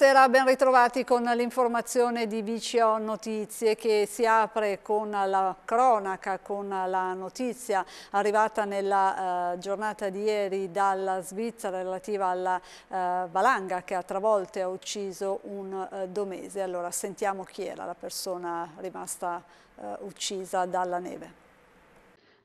Buonasera, ben ritrovati con l'informazione di VCO Notizie che si apre con la cronaca, con la notizia arrivata nella eh, giornata di ieri dalla Svizzera relativa alla eh, valanga che a travolto ha ucciso un eh, domese. Allora sentiamo chi era la persona rimasta eh, uccisa dalla neve.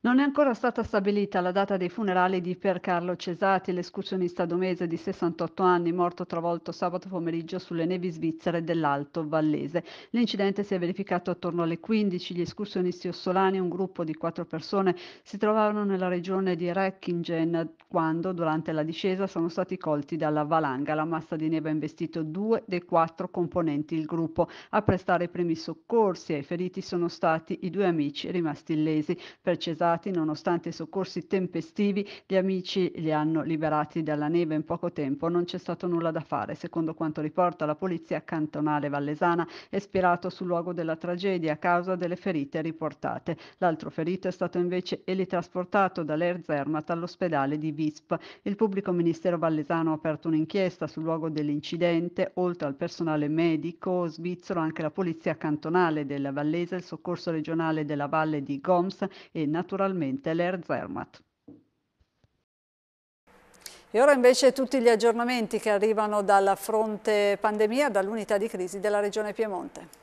Non è ancora stata stabilita la data dei funerali di Carlo Cesati, l'escursionista domese di 68 anni, morto travolto sabato pomeriggio sulle nevi svizzere dell'Alto Vallese. L'incidente si è verificato attorno alle 15. Gli escursionisti ossolani, un gruppo di quattro persone, si trovavano nella regione di Reckingen quando, durante la discesa, sono stati colti dalla valanga. La massa di neve ha investito due dei quattro componenti il gruppo. A prestare i primi soccorsi ai feriti sono stati i due amici rimasti illesi. Per Cesati salvati nonostante i soccorsi tempestivi, gli amici li hanno liberati dalla neve in poco tempo, non c'è stato nulla da fare, secondo quanto riporta la polizia cantonale vallesana, è espirato sul luogo della tragedia a causa delle ferite riportate. L'altro ferito è stato invece elitrasportato dall'Air Zermatt all'ospedale di Visp. Il pubblico ministero vallesano ha aperto un'inchiesta sul luogo dell'incidente, oltre al personale medico svizzero anche la polizia cantonale della Vallese, il soccorso regionale della Valle di Goms e naturalmente temporalmente l'Air Zermatt. E ora invece tutti gli aggiornamenti che arrivano dalla fronte pandemia, dall'unità di crisi della Regione Piemonte.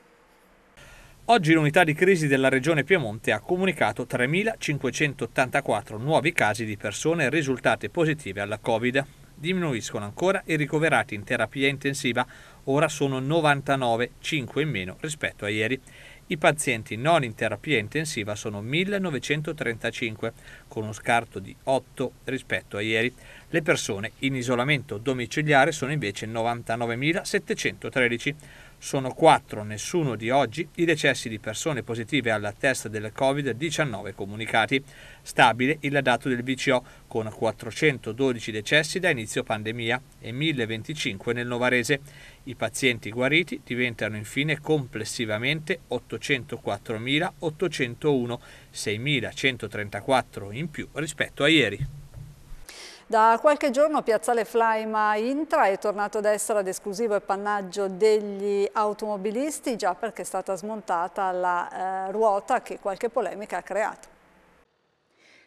Oggi l'unità di crisi della Regione Piemonte ha comunicato 3.584 nuovi casi di persone risultate positive alla Covid. Diminuiscono ancora i ricoverati in terapia intensiva, ora sono 99, 5 in meno rispetto a ieri. I pazienti non in terapia intensiva sono 1935, con uno scarto di 8 rispetto a ieri. Le persone in isolamento domiciliare sono invece 99.713. Sono 4, nessuno di oggi, i decessi di persone positive alla testa del Covid-19 comunicati. Stabile il dato del VCO, con 412 decessi da inizio pandemia e 1025 nel Novarese. I pazienti guariti diventano infine complessivamente 804.801, 6.134 in più rispetto a ieri. Da qualche giorno Piazzale Flaima Intra è tornato ad essere ad esclusivo appannaggio degli automobilisti già perché è stata smontata la eh, ruota che qualche polemica ha creato.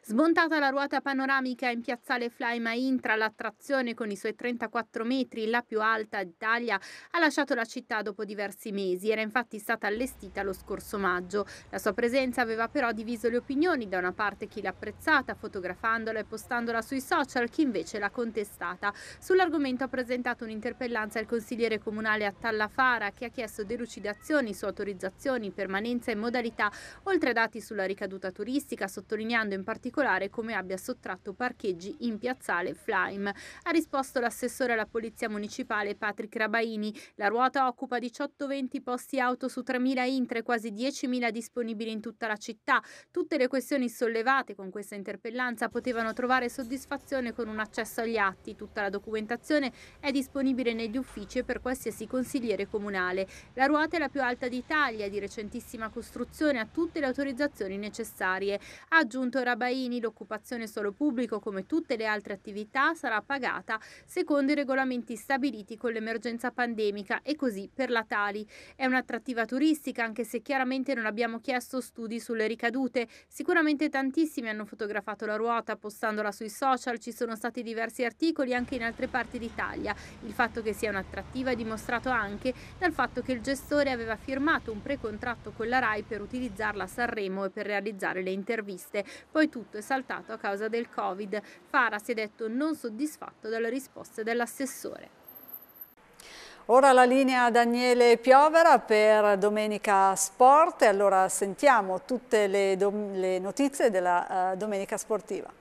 Smontata la ruota panoramica in piazzale Flaima Intra, l'attrazione con i suoi 34 metri, la più alta d'Italia, ha lasciato la città dopo diversi mesi. Era infatti stata allestita lo scorso maggio. La sua presenza aveva però diviso le opinioni, da una parte chi l'ha apprezzata fotografandola e postandola sui social, chi invece l'ha contestata. Sull'argomento ha presentato un'interpellanza il consigliere comunale a Tallafara che ha chiesto delucidazioni su autorizzazioni, permanenza e modalità, oltre a dati sulla ricaduta turistica, sottolineando in particolare particolare come abbia sottratto parcheggi in piazzale Flaim. Ha risposto l'assessore alla Polizia Municipale Patrick Rabaini. La ruota occupa 18-20 posti auto su 3.000 intre, quasi 10.000 disponibili in tutta la città. Tutte le questioni sollevate con questa interpellanza potevano trovare soddisfazione con un accesso agli atti. Tutta la documentazione è disponibile negli uffici e per qualsiasi consigliere comunale. La ruota è la più alta d'Italia, di recentissima costruzione, ha tutte le autorizzazioni necessarie. Ha aggiunto Rabaini cittadini, l'occupazione solo pubblico come tutte le altre attività sarà pagata secondo i regolamenti stabiliti con l'emergenza pandemica e così per la Tali. È un'attrattiva turistica anche se chiaramente non abbiamo chiesto studi sulle ricadute. Sicuramente tantissimi hanno fotografato la ruota postandola sui social, ci sono stati diversi articoli anche in altre parti d'Italia. Il fatto che sia un'attrattiva è dimostrato anche dal fatto che il gestore aveva firmato un precontratto con la RAI per utilizzarla a Sanremo e per realizzare le interviste. Poi tutto tutto è saltato a causa del Covid. Fara si è detto non soddisfatto dalle risposte dell'assessore. Ora la linea Daniele Piovera per Domenica Sport e allora sentiamo tutte le, le notizie della uh, Domenica Sportiva.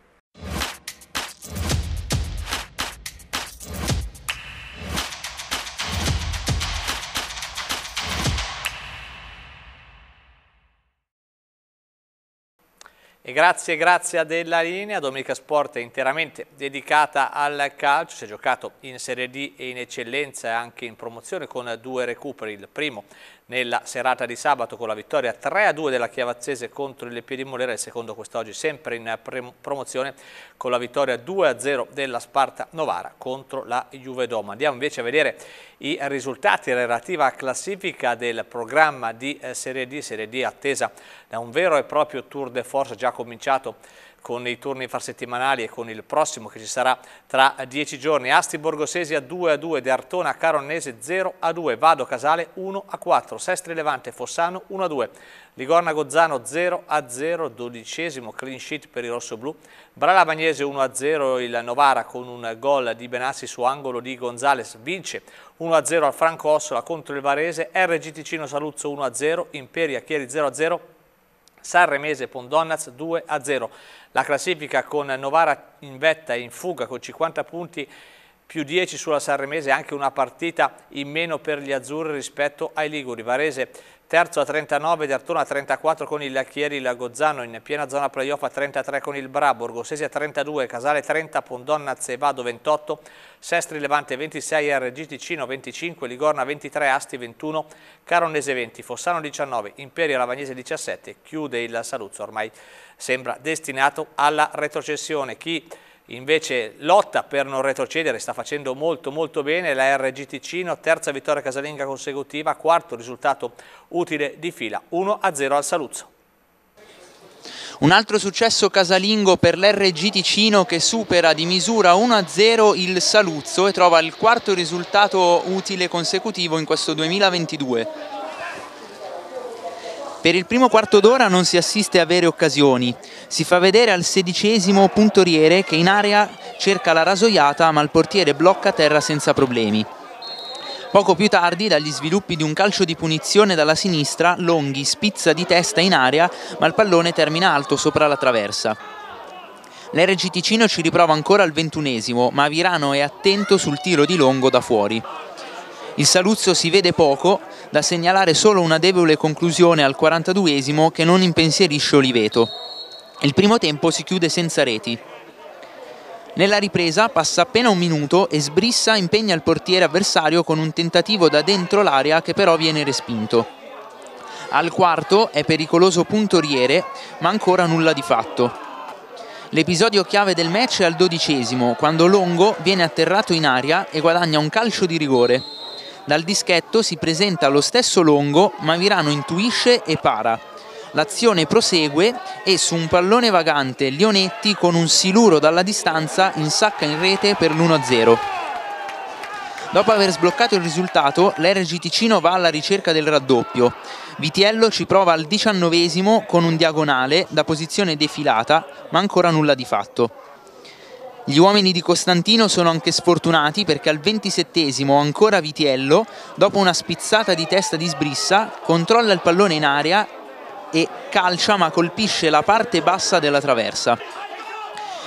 E grazie, grazie a Della Linea, Domenica Sport è interamente dedicata al calcio, si è giocato in Serie D e in Eccellenza e anche in promozione con due recuperi, il primo nella serata di sabato con la vittoria 3-2 della Chiavazzese contro il Piedimolera, il secondo quest'oggi sempre in promozione con la vittoria 2-0 della Sparta Novara contro la Juve Doma. Andiamo invece a vedere i risultati relativa alla classifica del programma di eh, Serie D, Serie D attesa da un vero e proprio tour de force già cominciato con i turni infrasettimanali e con il prossimo che ci sarà tra dieci giorni. Asti Borgosesi a 2 a 2, De Artona Caronnese 0 a 2, Vado Casale 1 a 4, Sestri Levante Fossano 1 a 2, Ligorna Gozzano 0 a 0, dodicesimo clean sheet per il rosso-blu, Brala Bagnese 1 a 0, il Novara con un gol di Benassi su angolo di Gonzales vince 1 a 0 al Franco Ossola contro il Varese, RG Ticino Saluzzo 1 a 0, Imperia Chieri 0 a 0, Sanremese Pondonnaz 2 a 0 la classifica con Novara in vetta e in fuga con 50 punti più 10 sulla Sanremese, anche una partita in meno per gli azzurri rispetto ai Liguri. Varese terzo a 39, D'Artona a 34 con il Lacchieri, Lagozzano in piena zona playoff a 33 con il Brabo, Sesi a 32, Casale 30, Pondonna Zevado 28, Sestri Levante 26, RG Ticino 25, Ligorna 23, Asti 21, Caronese 20, Fossano 19, Imperia Lavagnese 17, chiude il Saluzzo, ormai sembra destinato alla retrocessione. Chi invece lotta per non retrocedere, sta facendo molto molto bene la RG Ticino, terza vittoria casalinga consecutiva, quarto risultato utile di fila, 1-0 al Saluzzo. Un altro successo casalingo per l'RG Ticino che supera di misura 1-0 il Saluzzo e trova il quarto risultato utile consecutivo in questo 2022. Per il primo quarto d'ora non si assiste a vere occasioni, si fa vedere al sedicesimo puntoriere che in area cerca la rasoiata ma il portiere blocca terra senza problemi. Poco più tardi, dagli sviluppi di un calcio di punizione dalla sinistra, Longhi spizza di testa in area ma il pallone termina alto sopra la traversa. L'RG Ticino ci riprova ancora al ventunesimo ma Virano è attento sul tiro di Longo da fuori. Il Saluzzo si vede poco, da segnalare solo una debole conclusione al 42esimo che non impensierisce Oliveto. Il primo tempo si chiude senza reti. Nella ripresa passa appena un minuto e Sbrissa impegna il portiere avversario con un tentativo da dentro l'area che però viene respinto. Al quarto è pericoloso puntoriere, ma ancora nulla di fatto. L'episodio chiave del match è al dodicesimo, quando Longo viene atterrato in aria e guadagna un calcio di rigore. Dal dischetto si presenta lo stesso Longo, ma Virano intuisce e para. L'azione prosegue e su un pallone vagante Lionetti con un siluro dalla distanza insacca in rete per l'1-0. Dopo aver sbloccato il risultato, l'RG Ticino va alla ricerca del raddoppio. Vitiello ci prova al diciannovesimo con un diagonale da posizione defilata, ma ancora nulla di fatto. Gli uomini di Costantino sono anche sfortunati perché al ventisettesimo ancora Vitiello, dopo una spizzata di testa di sbrissa, controlla il pallone in aria e calcia ma colpisce la parte bassa della traversa.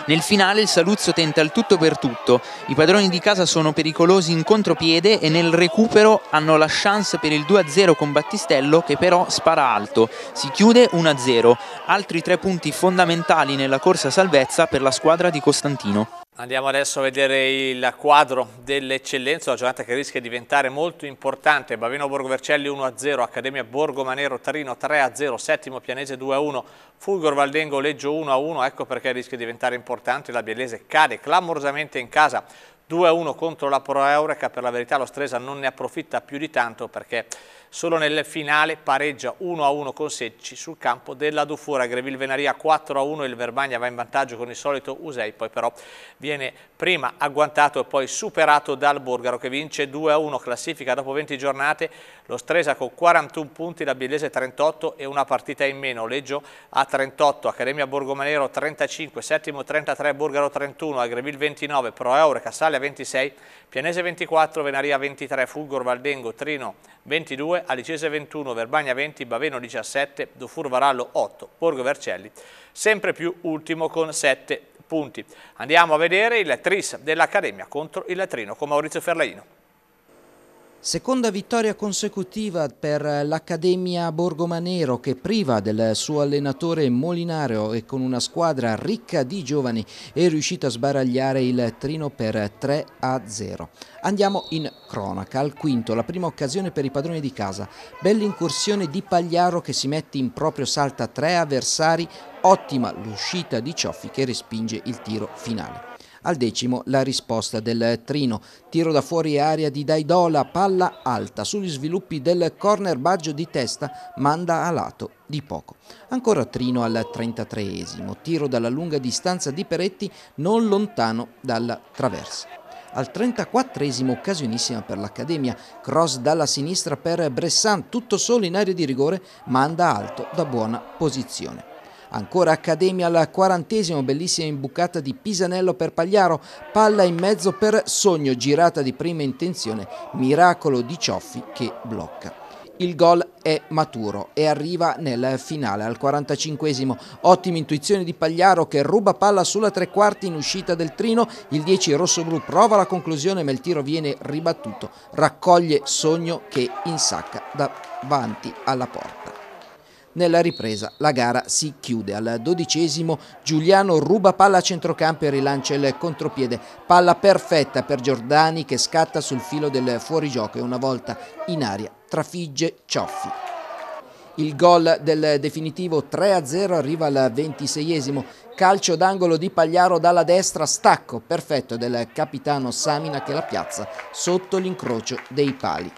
Nel finale il Saluzzo tenta il tutto per tutto, i padroni di casa sono pericolosi in contropiede e nel recupero hanno la chance per il 2-0 con Battistello che però spara alto. Si chiude 1-0, altri tre punti fondamentali nella corsa salvezza per la squadra di Costantino. Andiamo adesso a vedere il quadro dell'eccellenza, la giornata che rischia di diventare molto importante. Bavino Vercelli 1-0, Accademia Borgo Manero Tarino 3-0, Settimo Pianese 2-1, Fulgor Valdengo Leggio 1-1, ecco perché rischia di diventare importante. La Bielese cade clamorosamente in casa 2-1 contro la Pro Eureka, per la verità lo Stresa non ne approfitta più di tanto perché Solo nel finale pareggia 1-1 con Secci sul campo della Dufora, Greville Venaria 4-1, il Verbagna va in vantaggio con il solito Usei, poi però viene prima agguantato e poi superato dal Borgaro che vince 2-1, classifica dopo 20 giornate, lo Stresa con 41 punti, la Biellese 38 e una partita in meno, Leggio a 38, Accademia Borgomanero 35, settimo 33, Borgaro 31, Agreville 29, Pro Eure, Cassalia 26, Pianese 24, Venaria 23, Fulgor Valdengo, Trino 22, Alicese 21, Verbagna 20, Baveno 17, Dofur Varallo 8, Borgo Vercelli sempre più ultimo con 7 punti. Andiamo a vedere il tris dell'Accademia contro il Latrino con Maurizio Ferlaino. Seconda vittoria consecutiva per l'Accademia Borgomanero che priva del suo allenatore Molinaro e con una squadra ricca di giovani è riuscita a sbaragliare il Trino per 3 a 0. Andiamo in cronaca, al quinto, la prima occasione per i padroni di casa. Bella incursione di Pagliaro che si mette in proprio salta tre avversari, ottima l'uscita di Cioffi che respinge il tiro finale al decimo la risposta del Trino. Tiro da fuori area di Daidola, palla alta sugli sviluppi del corner Baggio di testa, manda a lato di poco. Ancora Trino al 33esimo, tiro dalla lunga distanza di Peretti non lontano dalla traversa al 34esimo occasionissima per l'Accademia, cross dalla sinistra per Bressan, tutto solo in area di rigore, manda alto da buona posizione. Ancora Accademia al quarantesimo, bellissima imbucata di Pisanello per Pagliaro, palla in mezzo per Sogno, girata di prima intenzione, miracolo di Cioffi che blocca. Il gol è maturo e arriva nel finale al 45esimo. Ottima intuizione di Pagliaro che ruba palla sulla tre quarti in uscita del trino. Il 10 rossoblu prova la conclusione ma il tiro viene ribattuto. Raccoglie Sogno che insacca davanti alla porta. Nella ripresa la gara si chiude. Al dodicesimo Giuliano ruba palla a centrocampo e rilancia il contropiede. Palla perfetta per Giordani che scatta sul filo del fuorigioco e una volta in aria trafigge Cioffi. Il gol del definitivo 3-0 arriva al ventiseiesimo. Calcio d'angolo di Pagliaro dalla destra, stacco perfetto del capitano Samina che la piazza sotto l'incrocio dei pali.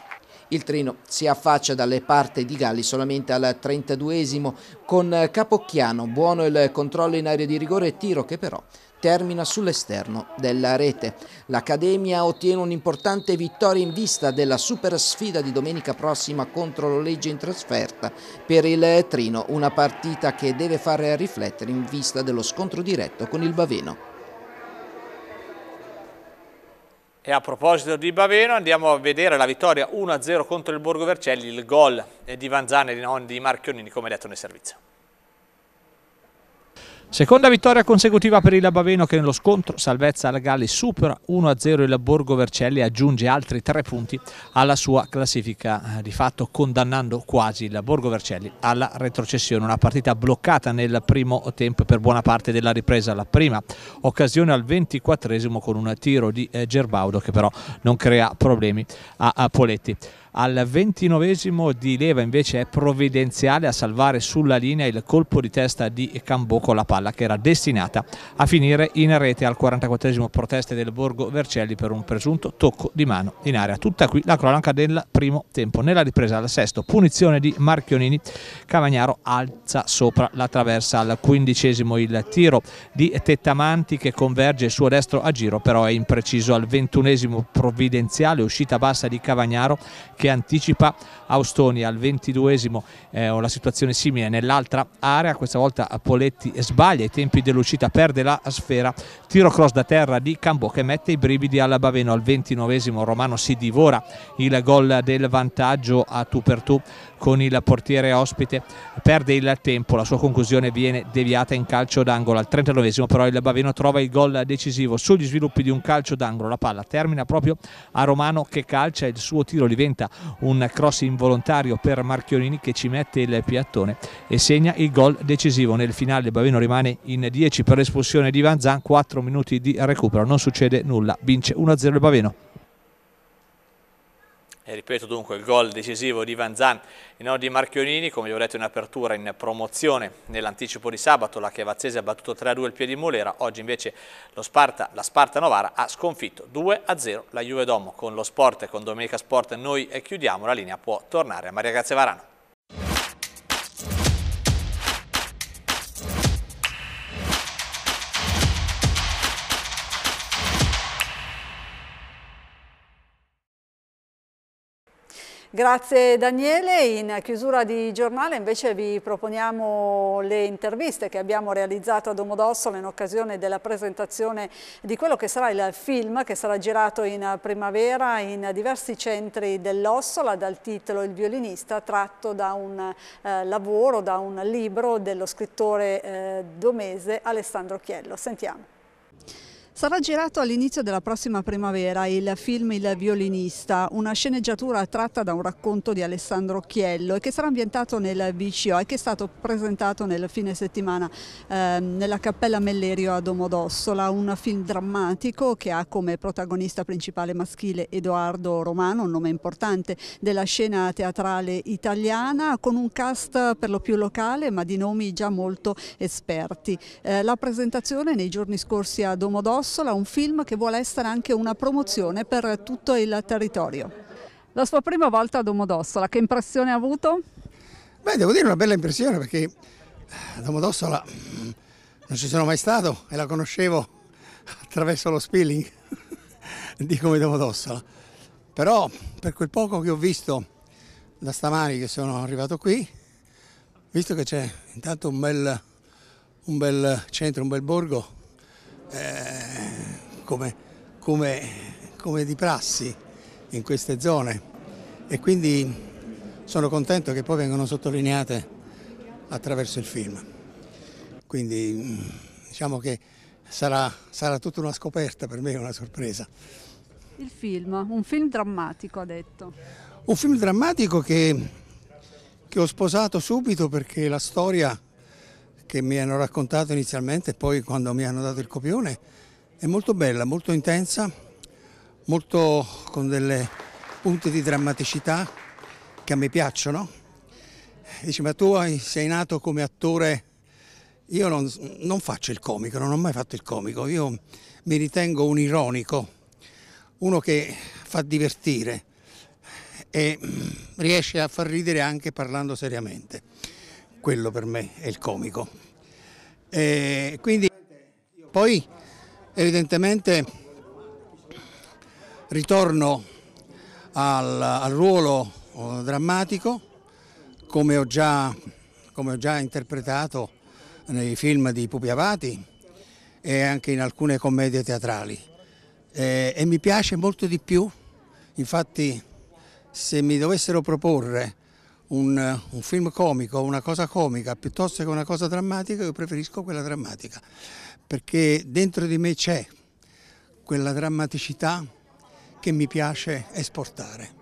Il treno si affaccia dalle parti di Galli solamente al 32esimo con Capocchiano, buono il controllo in area di rigore e tiro che però termina sull'esterno della rete. L'Accademia ottiene un'importante vittoria in vista della super sfida di domenica prossima contro l'Oleggia in trasferta per il Trino, una partita che deve far riflettere in vista dello scontro diretto con il Baveno. E a proposito di Baveno andiamo a vedere la vittoria 1-0 contro il Borgo Vercelli, il gol di Vanzani e non di Marchionini come detto nel servizio. Seconda vittoria consecutiva per il Labaveno che nello scontro salvezza la Galli supera 1-0 il Borgo Vercelli e aggiunge altri tre punti alla sua classifica, eh, di fatto condannando quasi il Borgo Vercelli alla retrocessione. Una partita bloccata nel primo tempo per buona parte della ripresa, la prima occasione al 24 con un tiro di eh, Gerbaudo che però non crea problemi a Poletti. Al ventinovesimo di leva invece è provvidenziale a salvare sulla linea il colpo di testa di Cambò con la palla che era destinata a finire in rete al 44esimo proteste del Borgo Vercelli per un presunto tocco di mano in area. Tutta qui la cronaca del primo tempo. Nella ripresa al sesto punizione di Marchionini, Cavagnaro alza sopra la traversa al quindicesimo il tiro di Tettamanti che converge il suo destro a giro però è impreciso al ventunesimo provvidenziale uscita bassa di Cavagnaro che che anticipa Austoni al ventiduesimo eh, una situazione simile nell'altra area, questa volta Poletti sbaglia i tempi dell'uscita, perde la sfera, tiro cross da terra di Cambò che mette i brividi alla Baveno al ventinovesimo Romano si divora il gol del vantaggio a tu per tu con il portiere ospite perde il tempo, la sua conclusione viene deviata in calcio d'angolo al 39 esimo però il Bavino trova il gol decisivo sugli sviluppi di un calcio d'angolo, la palla termina proprio a Romano che calcia il suo tiro diventa un cross involontario per Marchionini che ci mette il piattone e segna il gol decisivo nel finale il Bavino rimane in 10 per l'espulsione di Van Vanzan 4 minuti di recupero, non succede nulla, vince 1-0 il Bavino e ripeto dunque il gol decisivo di Van Zan in ordine di Marchionini, come vi ho detto in apertura in promozione nell'anticipo di sabato, la Chevazzese ha battuto 3-2 il piede di Molera, oggi invece Sparta, la Sparta Novara ha sconfitto 2-0 la Juve Domo. Con lo sport e con Domenica Sport noi chiudiamo, la linea può tornare a Maria Grazia Varano. Grazie Daniele, in chiusura di giornale invece vi proponiamo le interviste che abbiamo realizzato a Domodossola in occasione della presentazione di quello che sarà il film che sarà girato in primavera in diversi centri dell'Ossola dal titolo Il violinista tratto da un eh, lavoro, da un libro dello scrittore eh, domese Alessandro Chiello. Sentiamo. Sarà girato all'inizio della prossima primavera il film Il violinista, una sceneggiatura tratta da un racconto di Alessandro Chiello che sarà ambientato nel VCO e che è stato presentato nel fine settimana eh, nella Cappella Mellerio a Domodossola, un film drammatico che ha come protagonista principale maschile Edoardo Romano, un nome importante della scena teatrale italiana, con un cast per lo più locale ma di nomi già molto esperti. Eh, la presentazione nei giorni scorsi a Domodossola Ossola, un film che vuole essere anche una promozione per tutto il territorio. La sua prima volta a Domodossola, che impressione ha avuto? Beh, devo dire una bella impressione perché a eh, Domodossola mm, non ci sono mai stato e la conoscevo attraverso lo spilling di come Domodossola. Però per quel poco che ho visto da stamani che sono arrivato qui, visto che c'è intanto un bel, un bel centro, un bel borgo eh, come, come, come di prassi in queste zone e quindi sono contento che poi vengano sottolineate attraverso il film. Quindi diciamo che sarà, sarà tutta una scoperta per me, una sorpresa. Il film, un film drammatico ha detto. Un film drammatico che, che ho sposato subito perché la storia che mi hanno raccontato inizialmente e poi quando mi hanno dato il copione. È molto bella, molto intensa, molto con delle punte di drammaticità che a me piacciono. Dice, ma tu sei nato come attore, io non, non faccio il comico, non ho mai fatto il comico, io mi ritengo un ironico, uno che fa divertire e mm, riesce a far ridere anche parlando seriamente quello per me è il comico. E quindi poi evidentemente ritorno al, al ruolo eh, drammatico come ho, già, come ho già interpretato nei film di Pupi Avati e anche in alcune commedie teatrali e, e mi piace molto di più, infatti se mi dovessero proporre un, un, film comico, una cosa comica, piuttosto che una cosa drammatica, io preferisco quella drammatica, perché dentro di me c'è quella drammaticità che mi piace esportare.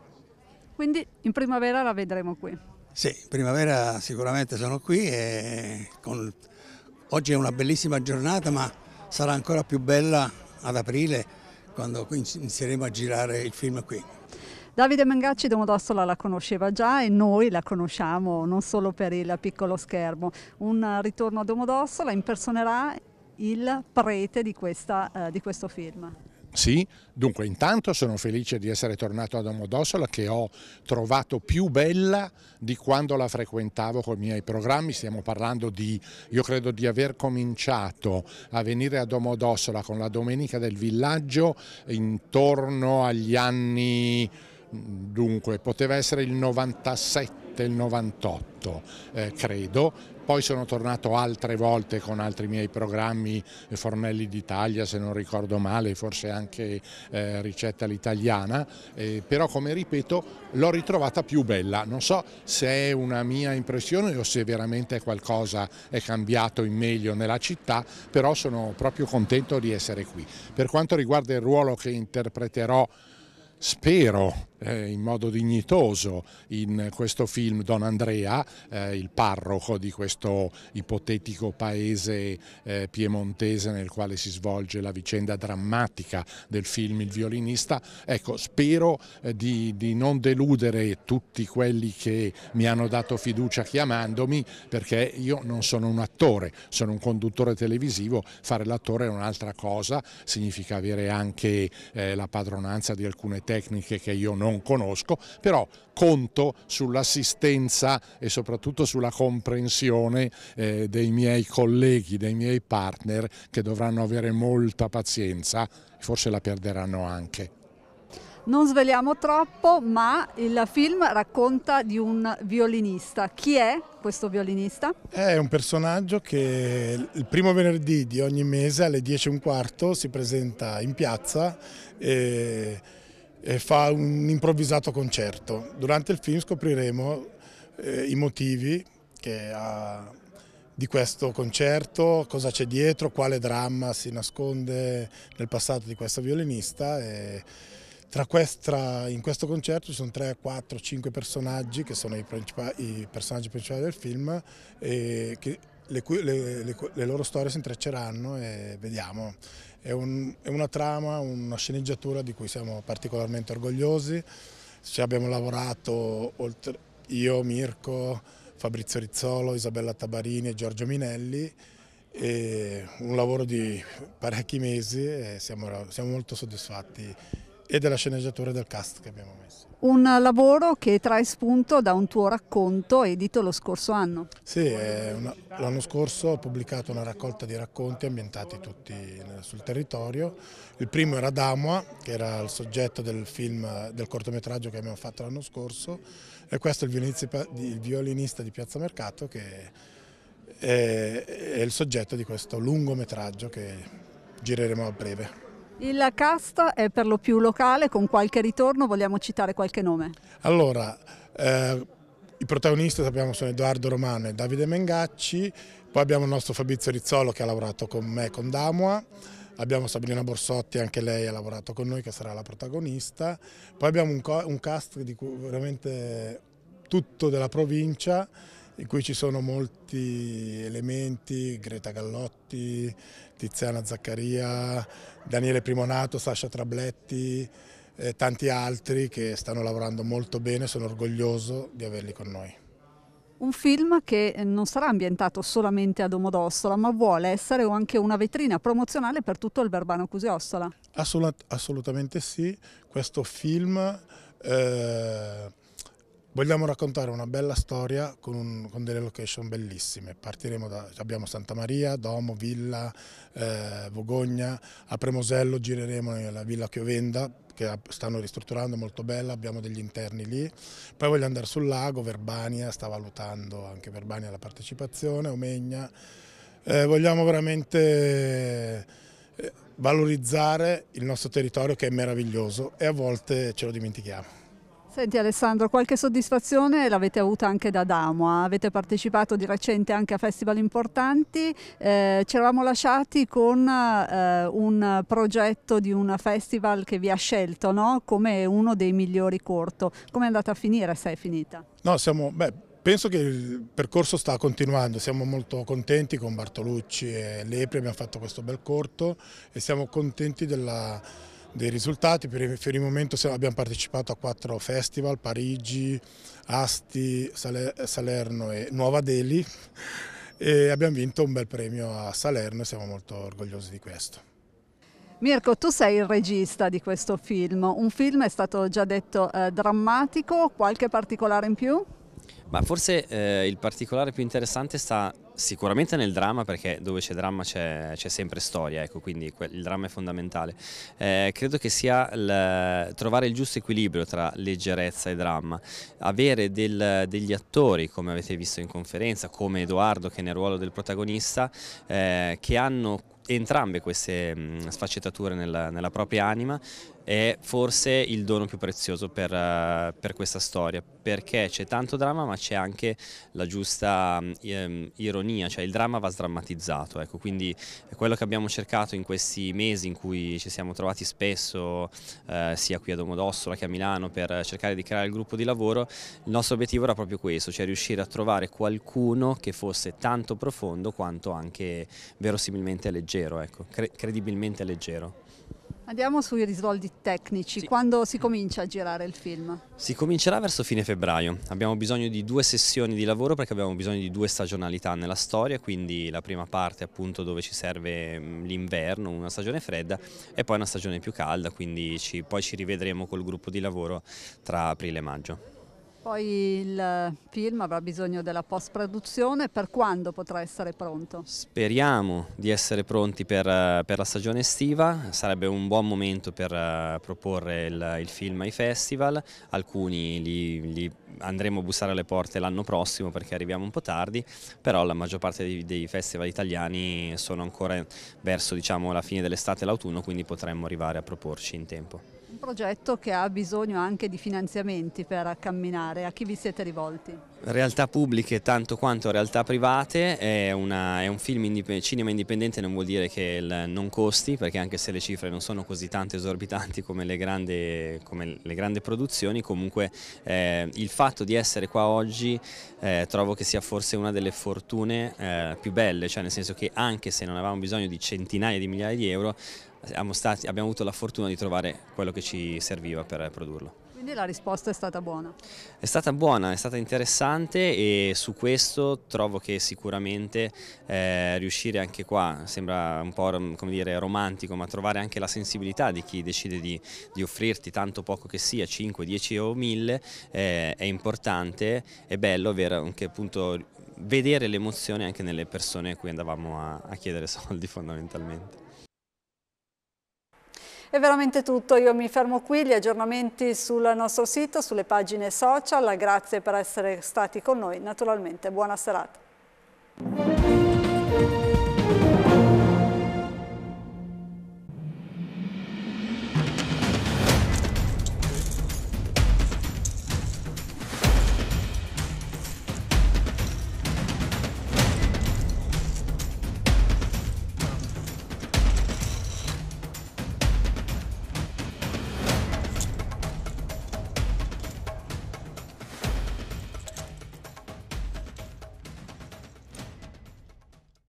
Quindi in primavera la vedremo qui? Sì, in primavera sicuramente sono qui e con... oggi è una bellissima giornata ma sarà ancora più bella ad aprile quando inizieremo a girare il film qui. Davide Mangacci Domodossola la conosceva già e noi la conosciamo non solo per il piccolo schermo. Un ritorno a Domodossola impersonerà il prete di, questa, eh, di questo film. Sì, dunque intanto sono felice di essere tornato a Domodossola che ho trovato più bella di quando la frequentavo con i miei programmi, stiamo parlando di, io credo di aver cominciato a venire a Domodossola con la Domenica del Villaggio intorno agli anni dunque poteva essere il 97, il 98 eh, credo, poi sono tornato altre volte con altri miei programmi, eh, Fornelli d'Italia se non ricordo male, forse anche eh, Ricetta all'italiana, eh, però come ripeto l'ho ritrovata più bella, non so se è una mia impressione o se veramente qualcosa è cambiato in meglio nella città, però sono proprio contento di essere qui. Per quanto riguarda il ruolo che interpreterò, spero eh, in modo dignitoso in questo film Don Andrea, eh, il parroco di questo ipotetico paese eh, piemontese nel quale si svolge la vicenda drammatica del film Il violinista. Ecco, spero eh, di, di non deludere tutti quelli che mi hanno dato fiducia chiamandomi perché io non sono un attore, sono un conduttore televisivo, fare l'attore è un'altra cosa, significa avere anche eh, la padronanza di alcune tecniche che io non non conosco, però conto sull'assistenza e soprattutto sulla comprensione eh, dei miei colleghi, dei miei partner che dovranno avere molta pazienza forse la perderanno anche. Non sveliamo troppo, ma il film racconta di un violinista. Chi è questo violinista? È un personaggio che il primo venerdì di ogni mese alle 10 e un quarto si presenta in piazza e eh, e fa un improvvisato concerto. Durante il film scopriremo eh, i motivi ha, di questo concerto, cosa c'è dietro, quale dramma si nasconde nel passato di questo violinista. E, tra questa, in questo concerto ci sono 3, 4, 5 personaggi che sono i, i personaggi principali del film e che le, le, le, le, loro storie si intrecceranno e vediamo. È, un, è, una trama, una sceneggiatura di cui siamo particolarmente orgogliosi, ci abbiamo lavorato oltre, io, Mirko, Fabrizio Rizzolo, Isabella Tabarini e Giorgio Minelli, e un lavoro di parecchi mesi e siamo, siamo molto soddisfatti e della sceneggiatura e del cast che abbiamo messo un lavoro che trae spunto da un tuo racconto edito lo scorso anno. Sì, l'anno scorso ho pubblicato una raccolta di racconti ambientati tutti sul territorio. Il primo era Damua, che era il soggetto del film, del cortometraggio che abbiamo fatto l'anno scorso, e questo è il violinista di Piazza Mercato che è il soggetto di questo lungometraggio che gireremo a breve. Il cast è per lo più locale, con qualche ritorno, vogliamo citare qualche nome? Allora, eh, i protagonisti sappiamo sono Edoardo Romano e Davide Mengacci, poi abbiamo il nostro Fabrizio Rizzolo che ha lavorato con me, con Damua, abbiamo Sabrina Borsotti, anche lei ha lavorato con noi, che sarà la protagonista, poi abbiamo un, un cast di cui veramente tutto della provincia in cui ci sono molti elementi, Greta Gallotti, Tiziana Zaccaria, Daniele Primonato, Sasha Trabletti e eh, tanti altri che stanno lavorando molto bene, sono orgoglioso di averli con noi. Un film che eh, non sarà ambientato solamente a Domodossola, ma vuole essere anche una vetrina promozionale per tutto il Verbano Cusiossola. Assolut assolutamente sì, questo film eh, Vogliamo raccontare una bella storia con, un, con delle location bellissime. Partiremo da abbiamo Santa Maria, Domo, Villa, eh, Vogogna, a Premosello gireremo nella Villa Chiovenda che stanno ristrutturando molto bella, abbiamo degli interni lì. Poi voglio andare sul lago, Verbania, sta valutando anche Verbania la partecipazione, Omegna. Eh, vogliamo veramente eh, valorizzare il nostro territorio che è meraviglioso e a volte ce lo dimentichiamo. Senti Alessandro, qualche soddisfazione l'avete avuta anche da Damoa, eh? avete partecipato di recente anche a festival importanti, eh, ci eravamo lasciati con eh, un progetto di un festival che vi ha scelto no? come uno dei migliori corto, come è andata a finire se è finita? No, siamo, beh, penso che il percorso sta continuando, siamo molto contenti con Bartolucci e Lepri, abbiamo fatto questo bel corto e siamo contenti della dei risultati, per, il momento abbiamo partecipato a quattro festival, Parigi, Asti, Salerno e Nuova Delhi e abbiamo vinto un bel premio a Salerno e siamo molto orgogliosi di questo. Mirko, tu sei il regista di questo film, un film è stato già detto eh, drammatico, qualche particolare in più? Ma forse eh, il particolare più interessante sta sicuramente nel dramma perché dove c'è dramma c'è, sempre storia, ecco, quindi il dramma è fondamentale. Eh, credo che sia trovare il giusto equilibrio tra leggerezza e dramma, avere del, degli attori come avete visto in conferenza, come Edoardo che è nel ruolo del protagonista, eh, che hanno entrambe queste mh, mm, sfaccettature nella, nella propria anima è forse il dono più prezioso per, eh, per questa storia, perché c'è tanto dramma ma c'è anche la giusta mm, ehm, ironia, cioè il dramma va sdrammatizzato, ecco, quindi quello che abbiamo cercato in questi mesi in cui ci siamo trovati spesso, eh, sia qui a Domodossola che a Milano, per cercare di creare il gruppo di lavoro, il nostro obiettivo era proprio questo, cioè riuscire a trovare qualcuno che fosse tanto profondo quanto anche verosimilmente leggero, ecco, cre credibilmente leggero. Andiamo sui risvolti tecnici, sì. quando si comincia a girare il film? Si comincerà verso fine febbraio, abbiamo bisogno di due sessioni di lavoro perché abbiamo bisogno di due stagionalità nella storia, quindi la prima parte appunto dove ci serve mm, l'inverno, una stagione fredda e poi una stagione più calda, quindi ci, poi ci rivedremo col gruppo di lavoro tra aprile e maggio. Poi il film avrà bisogno della post-produzione, per quando potrà essere pronto? Speriamo di essere pronti per, per la stagione estiva, sarebbe un buon momento per eh, proporre il, il film ai festival, alcuni li, li andremo a bussare alle porte l'anno prossimo perché arriviamo un po' tardi, però la maggior parte dei, dei festival italiani sono ancora verso diciamo, la fine dell'estate e l'autunno, quindi potremmo arrivare a proporci in tempo. Un progetto che ha bisogno anche di finanziamenti per camminare, a chi vi siete rivolti? Realtà pubbliche tanto quanto realtà private, è, una, è un film indip cinema indipendente non vuol dire che non costi, perché anche se le cifre non sono così tanto esorbitanti come le grandi, come le grandi produzioni, comunque eh, il fatto di essere qua oggi eh, trovo che sia forse una delle fortune eh, più belle, cioè nel senso che anche se non avevamo bisogno di centinaia di migliaia di euro, stati, abbiamo avuto la fortuna di trovare quello che ci serviva per produrlo. Quindi la risposta è stata buona? È stata buona, è stata interessante e su questo trovo che sicuramente eh, riuscire anche qua, sembra un po' come dire, romantico, ma trovare anche la sensibilità di chi decide di, di offrirti tanto poco che sia, 5, 10 o 1000, eh, è importante, è bello aver anche appunto vedere l'emozione anche nelle persone a cui andavamo a, a chiedere soldi fondamentalmente. È veramente tutto, io mi fermo qui, gli aggiornamenti sul nostro sito, sulle pagine social, grazie per essere stati con noi, naturalmente buona serata.